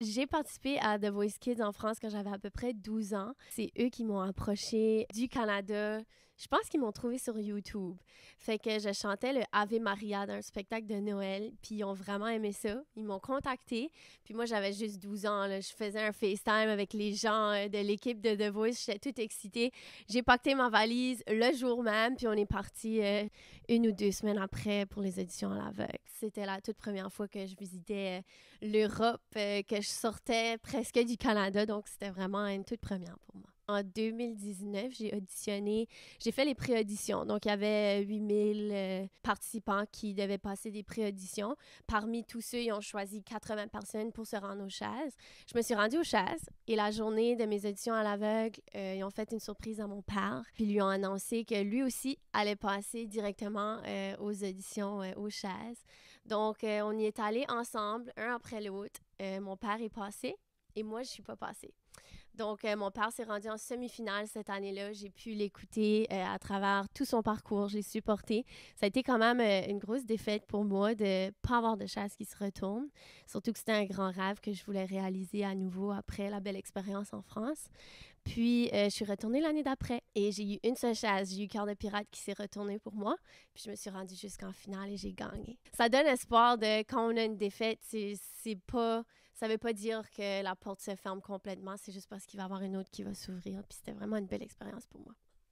J'ai participé à The Voice Kids en France quand j'avais à peu près 12 ans. C'est eux qui m'ont approché du Canada, je pense qu'ils m'ont trouvé sur YouTube. Fait que je chantais le Ave Maria d'un spectacle de Noël, puis ils ont vraiment aimé ça. Ils m'ont contacté. Puis moi, j'avais juste 12 ans. Là. Je faisais un FaceTime avec les gens euh, de l'équipe de The J'étais toute excitée. J'ai pacté ma valise le jour même, puis on est parti euh, une ou deux semaines après pour les éditions à l'aveugle. C'était la toute première fois que je visitais euh, l'Europe, que je sortais presque du Canada. Donc, c'était vraiment une toute première pour moi en 2019, j'ai auditionné, j'ai fait les pré-auditions. Donc, il y avait 8000 euh, participants qui devaient passer des pré-auditions. Parmi tous ceux, ils ont choisi 80 personnes pour se rendre aux chaises. Je me suis rendue aux chaises et la journée de mes auditions à l'aveugle, euh, ils ont fait une surprise à mon père. ils lui ont annoncé que lui aussi allait passer directement euh, aux auditions aux chaises. Donc, on y est allé ensemble, un après l'autre. mon père est passé et moi, je ne suis pas passée. Donc, euh, mon père s'est rendu en semi-finale cette année-là. J'ai pu l'écouter euh, à travers tout son parcours. J'ai supporté. Ça a été quand même euh, une grosse défaite pour moi de ne pas avoir de chasse qui se retourne. Surtout que c'était un grand rêve que je voulais réaliser à nouveau après la belle expérience en France. Puis, je suis retournée l'année d'après et j'ai eu une seule chasse. J'ai eu Cœur de Pirate qui s'est retourné pour moi. Puis, je me suis rendue jusqu'en finale et j'ai gagné. Ça donne espoir de quand on a une défaite, c'est pas ça veut pas dire que la porte se ferme complètement, c'est juste parce qu'il va y avoir une autre qui va s'ouvrir. Puis c'était vraiment une belle expérience pour moi.